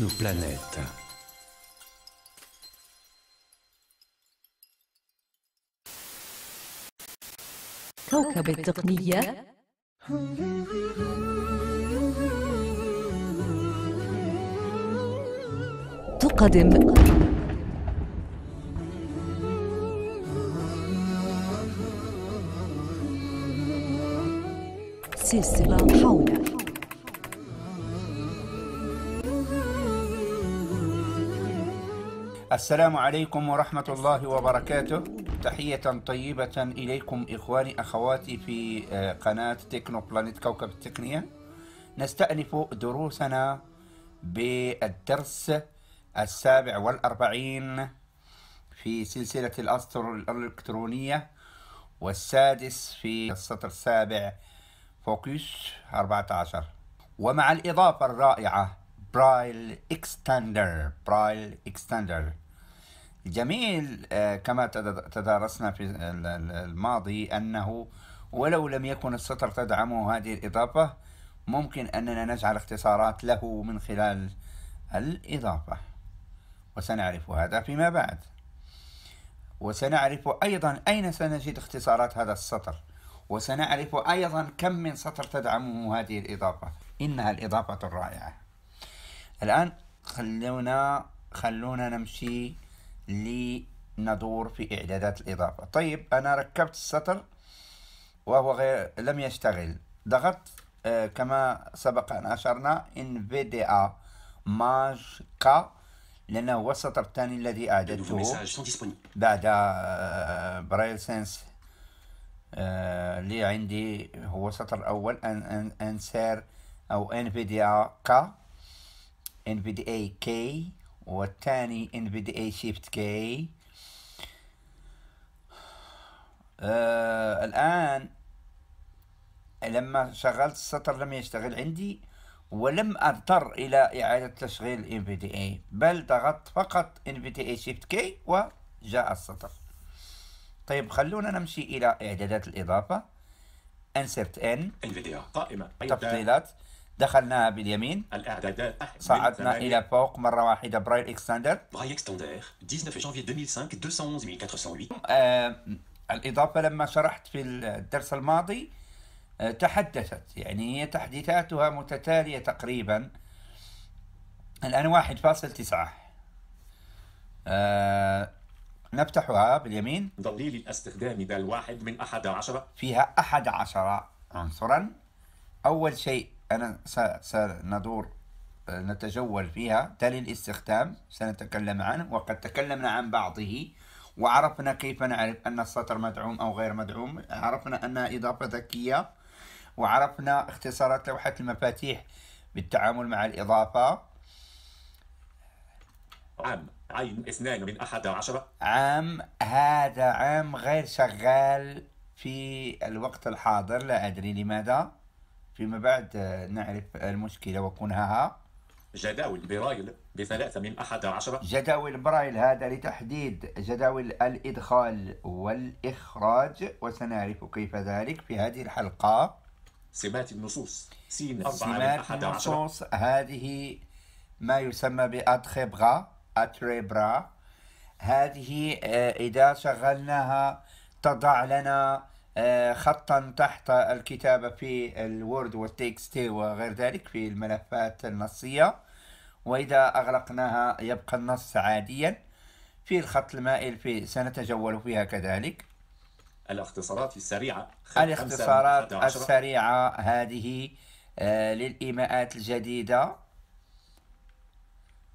Technoplanète. كوكب التقنية تقدم سلسلة حول السلام عليكم ورحمة الله وبركاته تحية طيبة إليكم إخواني أخواتي في آه، قناة تكنو بلانيت كوكب التقنية نستأنف دروسنا بالدرس السابع والأربعين في سلسلة الأسطر الإلكترونية والسادس في السطر السابع فوكس 14 ومع الإضافة الرائعة برايل إكستندر برايل إكستندر جميل آه، كما تدارسنا في الماضي أنه ولو لم يكن السطر تدعمه هذه الإضافة ممكن أننا نجعل اختصارات له من خلال الإضافة وسنعرف هذا فيما بعد وسنعرف أيضا أين سنجد اختصارات هذا السطر وسنعرف أيضا كم من سطر تدعمه هذه الإضافة إنها الإضافة الرائعة الآن خلونا خلونا نمشي لندور في إعدادات الإضافة طيب أنا ركبت السطر وهو غير لم يشتغل ضغطت آه، كما سبق أن أشرنا إن ماج كا لأنه هو السطر الثاني الذي أعددته بعد برايل سينس اللي عندي هو السطر الأول أن أن أنسير أو NVDA كا NVDA كي والثاني دي Shift K آه الآن لما شغلت السطر لم يشتغل عندي ولم أضطر إلى إعادة تشغيل NVDA بل ضغطت فقط NVDA Shift K وجاء السطر طيب خلونا نمشي إلى إعدادات الإضافة Insert N NVDA قائمة تفضيلات دخلناها باليمين الاعدادات صعدنا الى فوق مره واحده برايل اكستندر برايل اكستندر 19 جانفي 2005 211408 آه الاضافه لما شرحت في الدرس الماضي آه تحدثت يعني هي تحديثاتها متتاليه تقريبا الان 1.9 آه نفتحها باليمين ضليل الاستخدام ذا الواحد من أحد عشرة فيها أحد عنصرا أول شيء أنا سندور نتجول فيها تالي الاستخدام سنتكلم عنه وقد تكلمنا عن بعضه وعرفنا كيف نعرف أن السطر مدعوم أو غير مدعوم عرفنا أنها إضافة ذكية وعرفنا اختصارات لوحة المفاتيح بالتعامل مع الإضافة عام عين اثنان من أحد عشرة عام هذا عام غير شغال في الوقت الحاضر لا أدري لماذا فيما بعد آه، نعرف المشكلة وكنهها جداول برايل بثلاثة من أحد عشرة جداول برايل هذا لتحديد جداول الإدخال والإخراج وسنعرف كيف ذلك في هذه الحلقة سمات النصوص سين أربعة من أحد عشرة النصوص هذه ما يسمى بأتخبغا أتريبرا هذه آه، إذا شغلناها تضع لنا آه، خطا تحت الكتابة في الوورد والتكست وغير ذلك في الملفات النصية وإذا أغلقناها يبقى النص عاديا في الخط المائل في سنتجول فيها كذلك الاختصارات السريعة الاختصارات السريعة هذه آه، للإيماءات الجديدة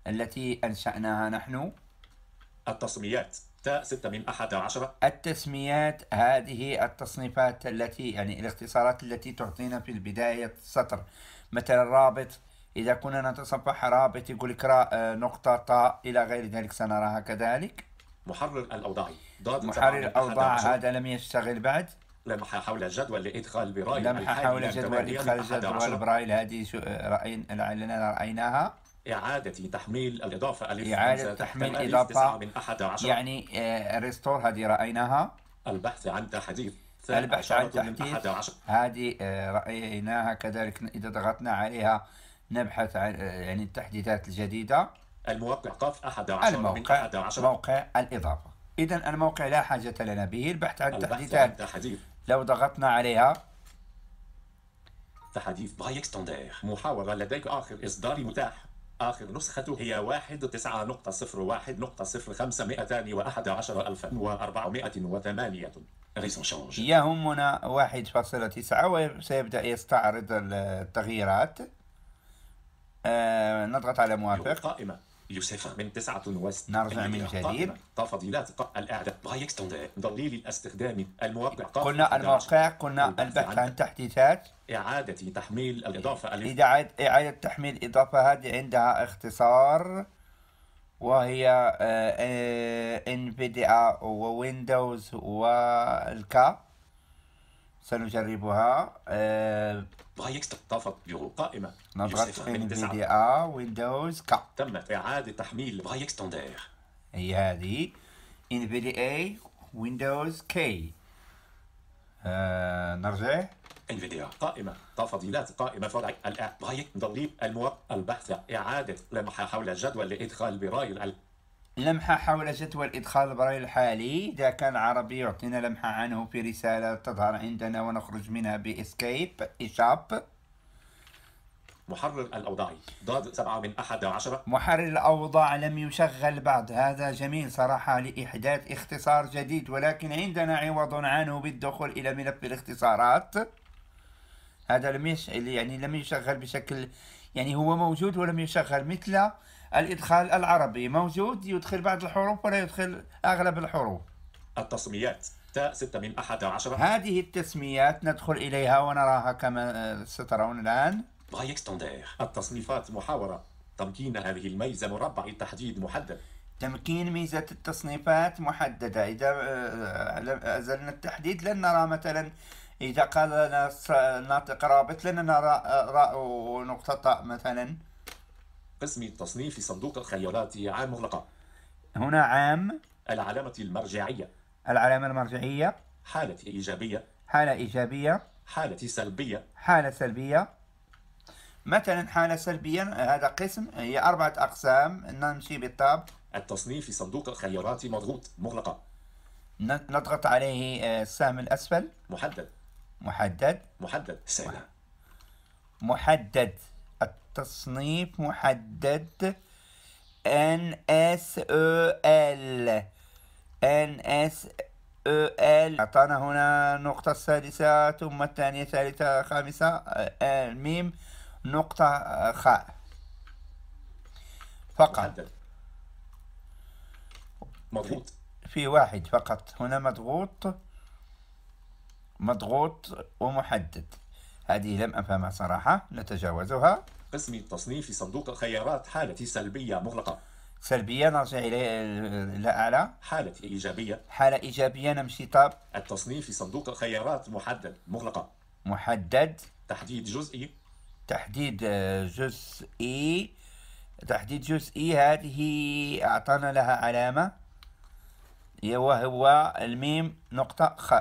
التي أنشأناها نحن التصميات تاء 6 ميم أحد التسميات هذه التصنيفات التي يعني الاختصارات التي تعطينا في البداية السطر مثلا رابط إذا كنا نتصفح رابط يقول لك آه، نقطة طاء إلى غير ذلك سنراها كذلك محرر الأوضاع ضاد محرر الأوضاع هذا لم يشتغل بعد لمحة حول الجدول لإدخال برايل لمحة حول الجدول لإدخال الجدول برايل هذه آه، رأينا رأيناها إعادة تحميل الإضافة ألف إعادة تحميل إضافة من أحد عشر يعني آه، ريستور هذه رأيناها البحث عن تحديث البحث عن تحديث هذه آه، رأيناها كذلك إذا ضغطنا عليها نبحث عن آه، يعني التحديثات الجديدة الموقع قاف عشر الموقع من أحد عشر موقع الإضافة إذا الموقع لا حاجة لنا به البحث عن التحديثات لو ضغطنا عليها تحديث باي اكستندير محاولة لديك آخر إصدار متاح آخر نسخة هي واحد تسعة نقطة صفر واحد نقطة صفر خمسة مئتان وأحد عشر ألفا وأربعمائة وثمانية يهمنا واحد فاصلة تسعة وسيبدأ يستعرض التغييرات آه نضغط على موافق قائمة يسافر من تسعة وست نرجع من جديد تفضيلات الاعداد غايكستوند ضليل الاستخدام الموقع قلنا الموقع قلنا البحث عن تحديثات إعادة تحميل الإضافة إعادة إعادة تحميل إضافة هذه عندها اختصار وهي آه، آه، انفيديا وويندوز والكاب سنجربها بايكس آه، بيرو قائمة نضغط في البي ويندوز ك تمت إعادة تحميل بايكس تندير هي هذه انفيديا ويندوز كي آه، نرجع انفيديا قائمة تفضيلات قائمة فرع الأعباية ضريب الموقع البحث إعادة لمحة حول الجدول لإدخال برايل لمحة حول جدول إدخال البرايل الحالي إذا كان عربي يعطينا لمحة عنه في رسالة تظهر عندنا ونخرج منها بإسكيب إشاب محرر الأوضاع ضاد سبعة من أحد عشرة محرر الأوضاع لم يشغل بعد هذا جميل صراحة لإحداث اختصار جديد ولكن عندنا عوض عنه بالدخول إلى ملف الاختصارات هذا لم يش... يعني لم يشغل بشكل يعني هو موجود ولم يشغل مثل الإدخال العربي موجود يدخل بعض الحروف ولا يدخل أغلب الحروف التسميات تاء 6 من 11 هذه التسميات ندخل إليها ونراها كما سترون الآن التصنيفات محاورة تمكين هذه الميزة مربع التحديد محدد تمكين ميزة التصنيفات محددة إذا آه، أزلنا التحديد لن نرى مثلا إذا قال لنا ناطق رابط لن نرى آه، راء ونقطة طاء مثلا التصنيف في صندوق الخيارات عام مغلقة هنا عام العلامة المرجعية العلامة المرجعية حالة إيجابية حالة إيجابية حالة سلبية حالة سلبية مثلا حالة سلبية هذا قسم هي أربعة أقسام نمشي بالطاب التصنيف في صندوق الخيارات مضغوط مغلقة نضغط عليه آه، السهم الأسفل محدد محدد محدد سهلة محدد تصنيف محدد NSEL NSEL أعطانا هنا نقطة السادسة ثم الثانية ثالثة خامسة آه، آه، ميم نقطة آه، خاء فقط مضغوط في واحد فقط هنا مضغوط مضغوط ومحدد هذه لم أفهمها صراحة نتجاوزها قسم التصنيف في صندوق الخيارات حالة سلبية مغلقة سلبية نرجع إلى الأعلى حالة إيجابية حالة إيجابية نمشي طاب التصنيف في صندوق الخيارات محدد مغلقة محدد تحديد جزئي تحديد آه، جزئي تحديد جزئي هذه أعطانا لها علامة وهو الميم نقطة خ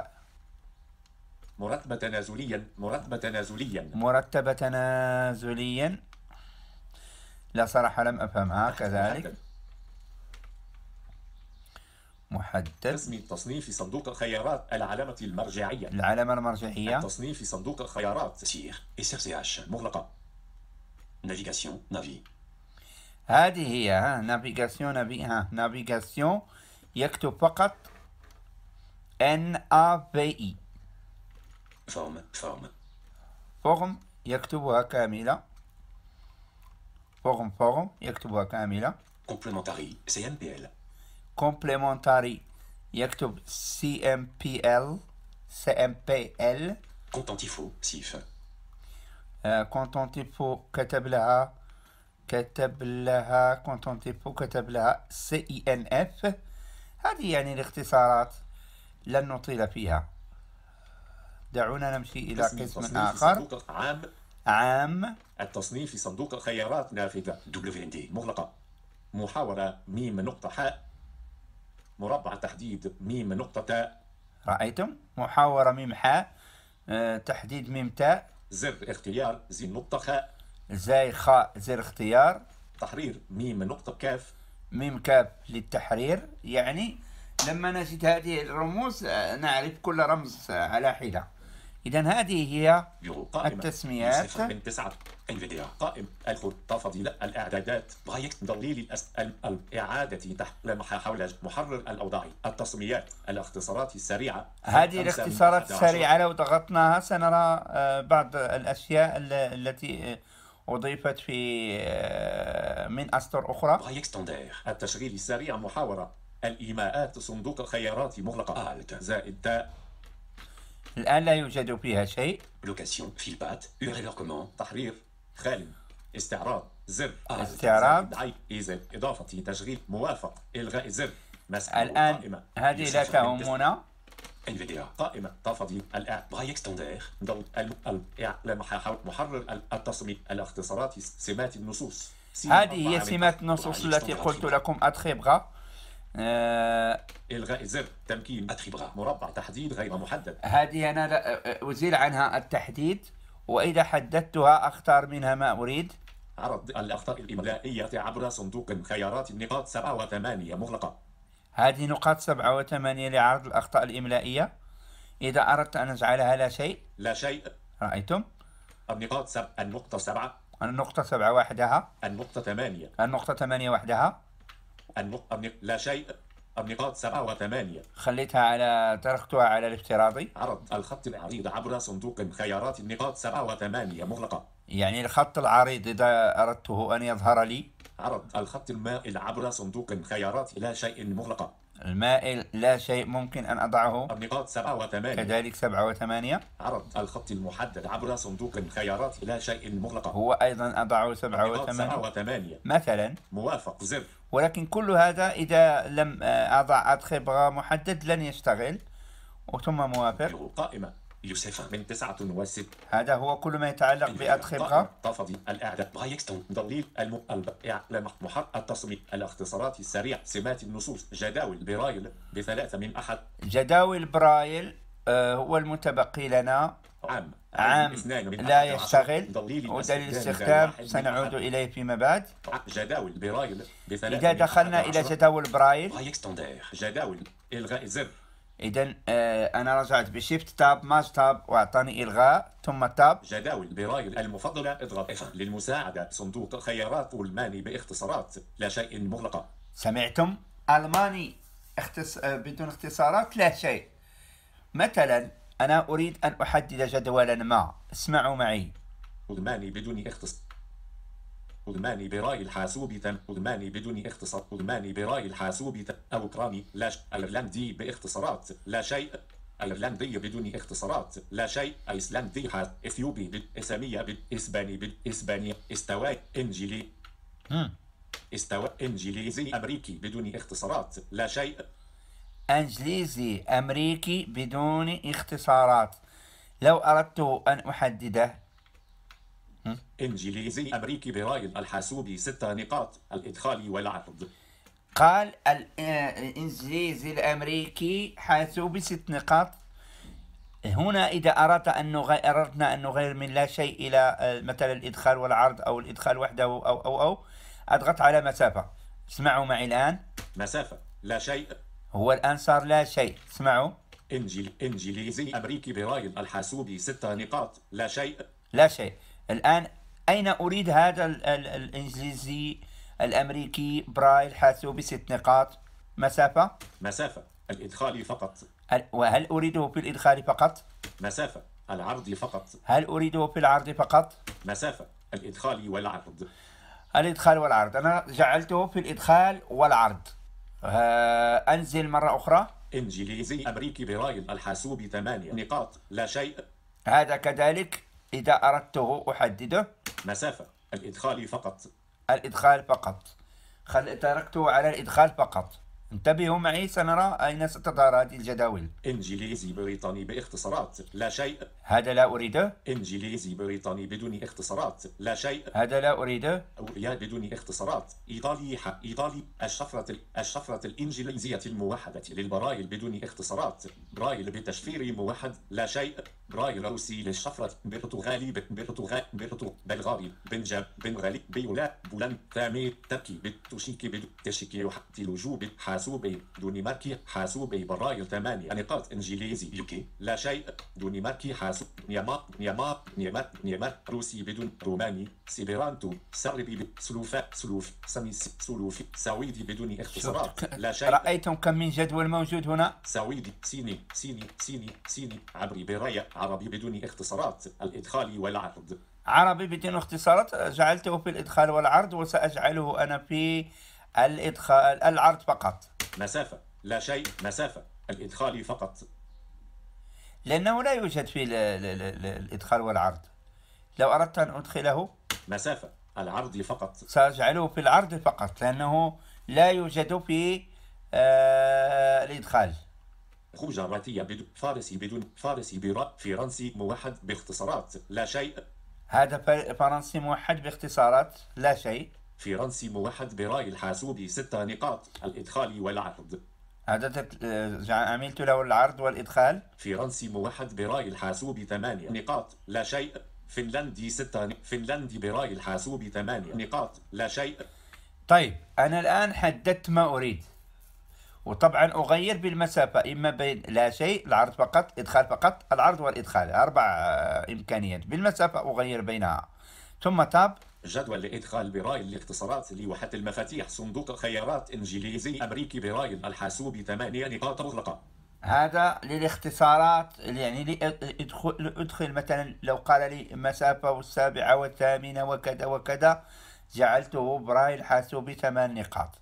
مرتبة تنازليا مرتبة تنازليا مرتبة تنازليا لا صراحة لم أفهمها كذلك محدد تسمي في صندوق الخيارات العلامة المرجعية العلامة المرجعية التصنيف في صندوق الخيارات سير SRCH مغلقة نافيغاسيون نافي هذه هي نافيغاسيون نافي ها نافيغاسيون يكتب فقط N A V I فورم فورم فورم يكتبها كاملة فورم فورم يكتبها كاملة سي ام بي ال كومبليمونتاري يكتب بي ال contentifo سيف كونتونتيفو كتب لها كتب لها كونتونتيفو كتب لها سي ان اف هذه يعني الاختصارات لن نطيل فيها دعونا نمشي إلى قسم آخر عام عام التصنيف في صندوق الخيارات نافذة دي مغلقة محاورة ميم نقطة حاء مربع تحديد ميم نقطة تاء رأيتم محاورة ميم حاء أه تحديد ميم تاء زر اختيار زي نقطة خاء زي خاء زر اختيار تحرير ميم نقطة كاف ميم كاف للتحرير يعني لما نجد هذه الرموز آه، نعرف كل رمز آه، على حدة إذا هذه هي التسميات من تسعة انفيديا قائم الخطة فضيلة الإعدادات ضليل الأسئلة الإعادة تحت حول محرر الأوضاع التسميات الاختصارات السريعة هذه الاختصارات السريعة لو ضغطناها سنرى آه، بعض الأشياء التي آه، أضيفت في آه، من أسطر أخرى التشغيل السريع محاورة الإيماءات صندوق الخيارات مغلقة زائد تاء الآن لا يوجد فيها شيء لوكاسيون البات URL كومون تحرير خالي استعراض زر استعراض ضعيف إضافة تشغيل موافق إلغاء زر الآن هذه لا تهمنا انفيديا قائمة تفاضيل الآن باي ال ضوء الإعلام محرر التصميم الاختصارات سمات النصوص هذه هي سمات النصوص التي قلت لكم أتخبغة آه، الغاء زر تمكين اتربغا مربع تحديد غير محدد هذه انا آه، آه، ازيل عنها التحديد واذا حددتها اختار منها ما اريد عرض الاخطاء الاملائيه عبر صندوق خيارات النقاط 7 و8 مغلقه هذه نقاط 7 و8 لعرض الاخطاء الاملائيه اذا اردت ان اجعلها لا شيء لا شيء رايتم النقاط سب... النقطه 7 النقطه 7 وحدها النقطه 8 النقطه 8 وحدها لا شيء النقاط سبعة وثمانية خليتها على تركتها على الافتراضي عرض الخط العريض عبر صندوق خيارات النقاط سبعة وثمانية مغلقة يعني الخط العريض إذا أردته أن يظهر لي عرض الخط المائل عبر صندوق خيارات لا شيء مغلقة المائل لا شيء ممكن أن أضعه النقاط سبعة وثمانية كذلك سبعة وثمانية عرض الخط المحدد عبر صندوق الخيارات لا شيء مغلقة هو أيضا أضعه سبعة وثمانية. سبعة وثمانية مثلا موافق زر ولكن كل هذا إذا لم آه، أضع خبرة محدد لن يشتغل وثم موافق قائمة يوسف من تسعة وست هذا هو كل ما يتعلق بأدخبها تفضي الأعداء برايكستون ضليل المقلب إعلام محر التصميم الاختصارات السريع سمات النصوص جداول برايل بثلاثة من أحد جداول برايل آه، هو المتبقي لنا عام عام لا يشتغل ودليل الاستخدام سنعود إليه فيما بعد جداول برايل إذا دخلنا إلى جداول برايل جداول إلغاء زر اذا آه انا رجعت بشيفت تاب ماج تاب واعطاني الغاء ثم تاب جداول برايل المفضله اضغط اف للمساعده صندوق الخيارات الماني باختصارات لا شيء مغلقه سمعتم الماني اختص... آه، بدون اختصارات لا شيء مثلا انا اريد ان احدد جدولا ما اسمعوا معي الماني بدون اختصار ألماني براي الحاسوب تن ألماني بدون اختصار ألماني براي الحاسوب تم أوكراني لا ش... باختصارات لا شيء ايرلندي بدون اختصارات لا شيء ايسلندي حاس اثيوبي بالإسامية بالإسباني بالإسبانية استوى انجلي استوى انجليزي امريكي بدون اختصارات لا شيء انجليزي امريكي بدون اختصارات لو اردت ان احدده إنجليزي أمريكي برايل الحاسوبي ست نقاط الإدخال والعرض قال الإنجليزي آه، الأمريكي حاسوبي ست نقاط هنا إذا أردت أن أردنا أن نغير من لا شيء إلى آه، مثلا الإدخال والعرض أو الإدخال وحده أو أو أو أضغط على مسافة اسمعوا معي الآن مسافة لا شيء هو الآن صار لا شيء اسمعوا إنجليزي أمريكي برايل الحاسوبي ست نقاط لا شيء لا شيء الآن أين أريد هذا الإنجليزي الأمريكي برايل حاسو بست نقاط مسافة؟ مسافة الإدخال فقط وهل أريده في الإدخال فقط؟ مسافة العرض فقط هل أريده في العرض فقط؟ مسافة الإدخال والعرض الإدخال والعرض أنا جعلته في الإدخال والعرض آه، أنزل مرة أخرى إنجليزي أمريكي برايل الحاسوب ثمانية نقاط لا شيء هذا كذلك إذا أردته أحدده مسافة الإدخال فقط الإدخال فقط خل... تركته على الإدخال فقط انتبهوا معي سنرى أين ستظهر هذه الجداول إنجليزي بريطاني باختصارات لا شيء هذا لا أريده إنجليزي بريطاني بدون اختصارات لا شيء هذا لا أريده يا بدون اختصارات إيطالي ح... إيطالي الشفرة الشفرة الإنجليزية الموحدة للبرايل بدون اختصارات برايل بتشفير موحد لا شيء برايل روسي للشفرة برتغالي برتغال برتغ بلغاري بنجاب بنغالي بيولا بولان ثامي تركي بتشيكي بد تشيكي تلوجوب حاسوبي دنماركي حاسوبي برايل ثمانية نقاط إنجليزي يوكي لا شيء دنماركي حاسوبي نيماس نيما نيما نيما نيما روسي بدون روماني سيبرانتو سربي سلوفا سلوف سمي سلوف سويدي بدون اختصار لا شيء رأيتم كم من جدول موجود هنا سويدي سيني سيني سيني سيني عبري برايا عربي بدون اختصارات الإدخال والعرض عربي بدون اختصارات جعلته في الإدخال والعرض وسأجعله أنا في الإدخال العرض فقط مسافة لا شيء مسافة الإدخال فقط لأنه لا يوجد في الإدخال والعرض لو أردت أن أدخله مسافة العرض فقط سأجعله في العرض فقط لأنه لا يوجد في آه الإدخال خجراتية بدون فارسي بدون فارسي برا فرنسي موحد باختصارات لا شيء هذا فرنسي موحد باختصارات لا شيء فرنسي موحد برأي الحاسوب ستة نقاط الإدخال والعرض عددت آه، عملت له العرض والإدخال فرنسي موحد برأي الحاسوب ثمانية نقاط لا شيء فنلندي ستة فنلندي برأي الحاسوب ثمانية نقاط لا شيء طيب أنا الآن حددت ما أريد وطبعا أغير بالمسافة إما بين لا شيء العرض فقط إدخال فقط العرض والإدخال أربع آه، إمكانيات بالمسافة أغير بينها ثم تاب جدول لإدخال برايل الاختصارات لي وحتى المفاتيح صندوق خيارات إنجليزي أمريكي برايل الحاسوب ثمانية نقاط مغلقة هذا للاختصارات يعني ادخل ادخل مثلا لو قال لي مسافة السابعه والثامنة وكذا وكذا جعلته برايل حاسوبي ثمان نقاط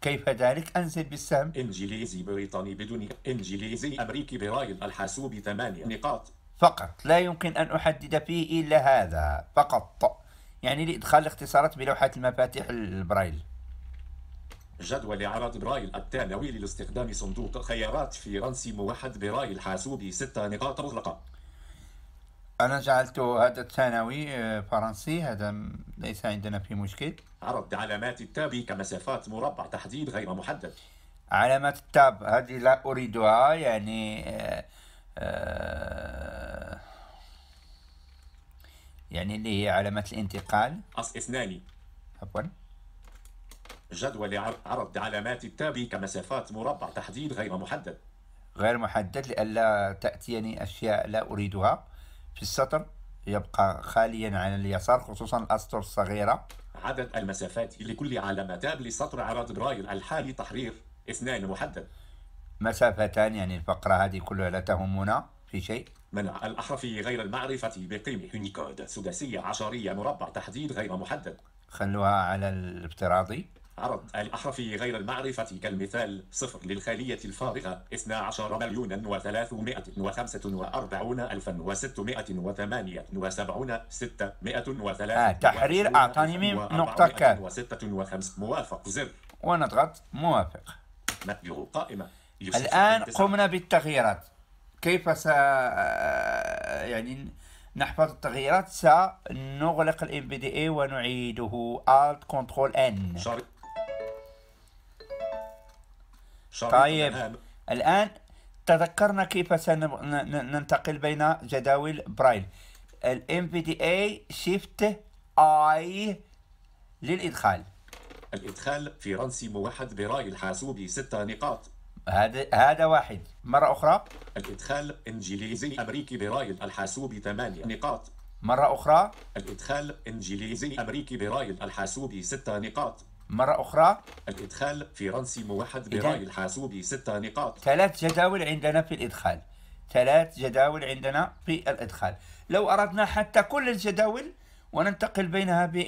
كيف ذلك أنزل بالسهم إنجليزي بريطاني بدون إنجليزي أمريكي برايل الحاسوبي ثمانية نقاط فقط لا يمكن أن أحدد فيه إلا هذا فقط يعني لإدخال الاختصارات بلوحة المفاتيح البرايل جدول عرض برايل الثانوي للاستخدام صندوق خيارات في رنسي موحد برايل حاسوبي ستة نقاط مغلقة أنا جعلت هذا الثانوي آه، فرنسي هذا ليس عندنا في مشكل عرض علامات التاب كمسافات مربع تحديد غير محدد علامات التاب هذه لا أريدها يعني آه آه يعني اللي هي علامة الانتقال اثنان عفوا جدول عرض علامات التاب كمسافات مربع تحديد غير محدد غير محدد لئلا تأتيني أشياء لا أريدها في السطر يبقى خاليا عن اليسار خصوصا الأسطر الصغيرة عدد المسافات لكل علامة تاب لسطر عرض برايل الحالي تحرير اثنان محدد مسافتان يعني الفقرة هذه كلها لا تهمنا في شيء منع الأحرف غير المعرفة بقيمة يونيكود سداسية عشرية مربع تحديد غير محدد خلوها على الافتراضي عرض الأحرف غير المعرفة كالمثال صفر للخلية الفارغة 12 مليونا و345 ألفا و و678 وسبعون آه تحرير أعطاني من نقطة كاد موافق زر ونضغط موافق مدلغ قائمة الآن قمنا بالتغييرات كيف س يعني نحفظ التغييرات سنغلق الام بي دي اي ونعيده الت كنترول ان طيب الان تذكرنا كيف سننتقل بين جداول برايل الام بي دي اي شيفت اي للادخال الادخال في رنسي موحد برايل حاسوبي ستة نقاط هذا هذا واحد مرة أخرى الإدخال إنجليزي أمريكي برايل الحاسوب ثمانية نقاط مرة أخرى الإدخال إنجليزي أمريكي برايل الحاسوب ستة نقاط مرة أخرى الإدخال فرنسي موحد برايل الحاسوب ستة نقاط ثلاث جداول عندنا في الإدخال ثلاث جداول عندنا في الإدخال لو أردنا حتى كل الجداول وننتقل بينها بـ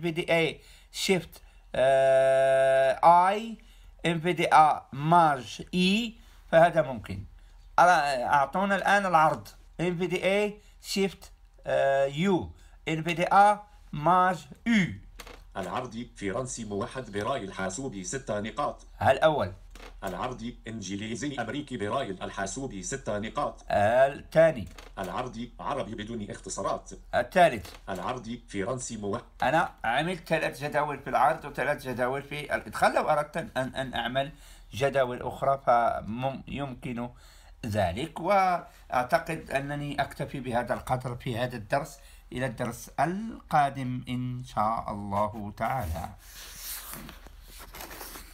NVDA Shift آي ام في دي ا مارج اي فهذا ممكن اعطونا الان العرض ام في دي اي شيفت يو ام في دي ا مارج يو العرض في رنسيم براي الحاسوب ستة نقاط الأول العرضي انجليزي امريكي برايل الحاسوبي ستة نقاط الثاني العرضي عربي بدون اختصارات الثالث العرضي فرنسي موه انا عملت ثلاث جداول في العرض وثلاث جداول في الادخال لو اردت ان ان اعمل جداول اخرى فيمكن ذلك واعتقد انني اكتفي بهذا القدر في هذا الدرس الى الدرس القادم ان شاء الله تعالى